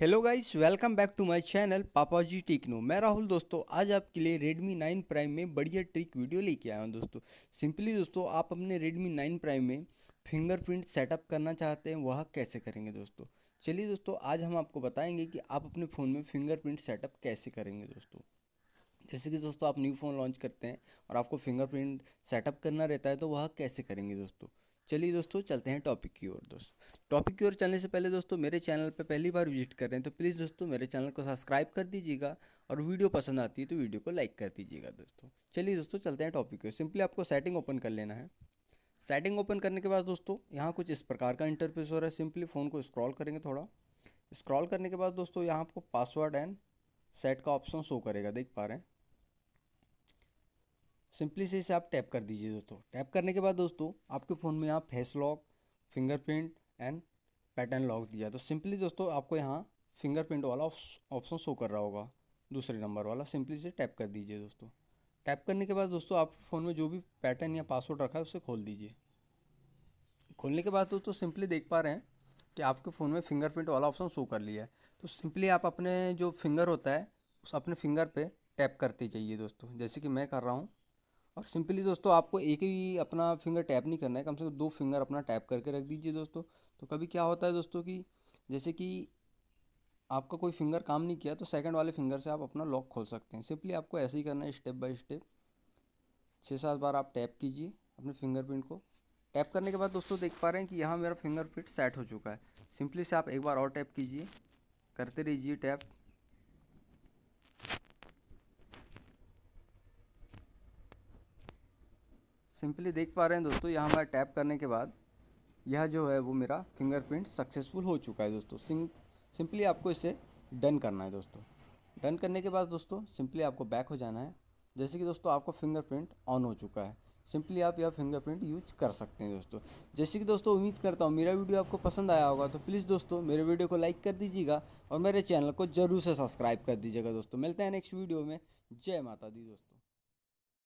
hello guys welcome back to my channel Papa ji techno मैं राहुल दोस्तों आज आपके लिए रेडमी 9 प्राइम में बढ़िया ट्रिक वीडियो लेके आया हूँ दोस्तों सिंपली दोस्तों आप अपने रेडमी 9 प्राइम में फिंगरप्रिंट सेटअप करना चाहते हैं वह कैसे करेंगे दोस्तों चलिए दोस्तों आज हम आपको बताएंगे कि आप अपने फ़ोन में फिंगरप्रिंट सेटअप कैसे करेंगे दोस्तों जैसे कि दोस्तों आप न्यू फ़ोन लॉन्च करते हैं और आपको फिंगरप्रिंट सेटअप करना रहता है तो वह कैसे करेंगे दोस्तों चलिए दोस्तों चलते हैं टॉपिक की ओर दोस्तों टॉपिक की ओर चलने से पहले दोस्तों मेरे चैनल पर पहली बार विजिट कर रहे हैं तो प्लीज़ दोस्तों मेरे चैनल को सब्सक्राइब कर दीजिएगा और वीडियो पसंद आती है तो वीडियो को लाइक कर दीजिएगा दोस्तों चलिए दोस्तों चलते हैं टॉपिक की ओर सिंपली आपको सेटिंग ओपन कर लेना है सेटिंग ओपन करने के बाद दोस्तों यहाँ कुछ इस प्रकार का इंटरफेस हो रहा है सिंपली फ़ोन को स्क्रॉल करेंगे थोड़ा स्क्रॉल करने के बाद दोस्तों यहाँ आपको पासवर्ड एंड सेट का ऑप्शन शो करेगा देख पा रहे हैं सिंपली से इसे आप टैप कर दीजिए दोस्तों टैप करने के बाद दोस्तों आपके फ़ोन में यहाँ face lock fingerprint and pattern lock दिया तो सिंपली दोस्तों आपको यहाँ फिंगरप्रिंट वाला ऑप्शन शो कर रहा होगा दूसरे नंबर वाला सिंपली से टैप कर दीजिए दोस्तों टैप करने के बाद दोस्तों आप फ़ोन में जो भी पैटर्न या पासवर्ड रखा है उसे खोल दीजिए खोलने के बाद दोस्तों सिंपली देख पा रहे हैं कि आपके फ़ोन में फिंगरप्रिंट वाला ऑप्शन शो कर लिया है तो सिंपली आप अपने जो फिंगर होता है उस अपने फिंगर पे टैप करते जाइए दोस्तों जैसे कि मैं कर रहा हूँ और सिंपली दोस्तों आपको एक ही अपना फिंगर टैप नहीं करना है कम से कम दो फिंगर अपना टैप करके रख दीजिए दोस्तों तो कभी क्या होता है दोस्तों कि जैसे कि आपका कोई फिंगर काम नहीं किया तो सेकंड वाले फिंगर से आप अपना लॉक खोल सकते हैं सिंपली आपको ऐसे ही करना है स्टेप बाय स्टेप छः सात बार आप टैप कीजिए अपने फिंगरप्रिंट को टैप करने के बाद दोस्तों देख पा रहे हैं कि यहाँ मेरा फिंगरप्रिंट सेट हो चुका है सिंपली से आप एक बार और टैप कीजिए करते रहिए टैप सिंपली देख पा रहे हैं दोस्तों यहाँ हमारा टैप करने के बाद यह जो है वो मेरा फिंगरप्रिंट सक्सेसफुल हो चुका है दोस्तों सिंपली आपको इसे डन करना है दोस्तों डन करने के बाद दोस्तों सिंपली आपको बैक हो जाना है जैसे कि दोस्तों आपको फिंगरप्रिंट ऑन हो चुका है सिंपली आप यह फिंगरप्रिंट यूज कर सकते हैं दोस्तों जैसे कि दोस्तों उम्मीद करता हूँ मेरा वीडियो आपको पसंद आया होगा तो प्लीज़ दोस्तों मेरे वीडियो को लाइक कर दीजिएगा और मेरे चैनल को जरूर से सब्सक्राइब कर दीजिएगा दोस्तों मिलते हैं नेक्स्ट वीडियो में जय माता दी दोस्तों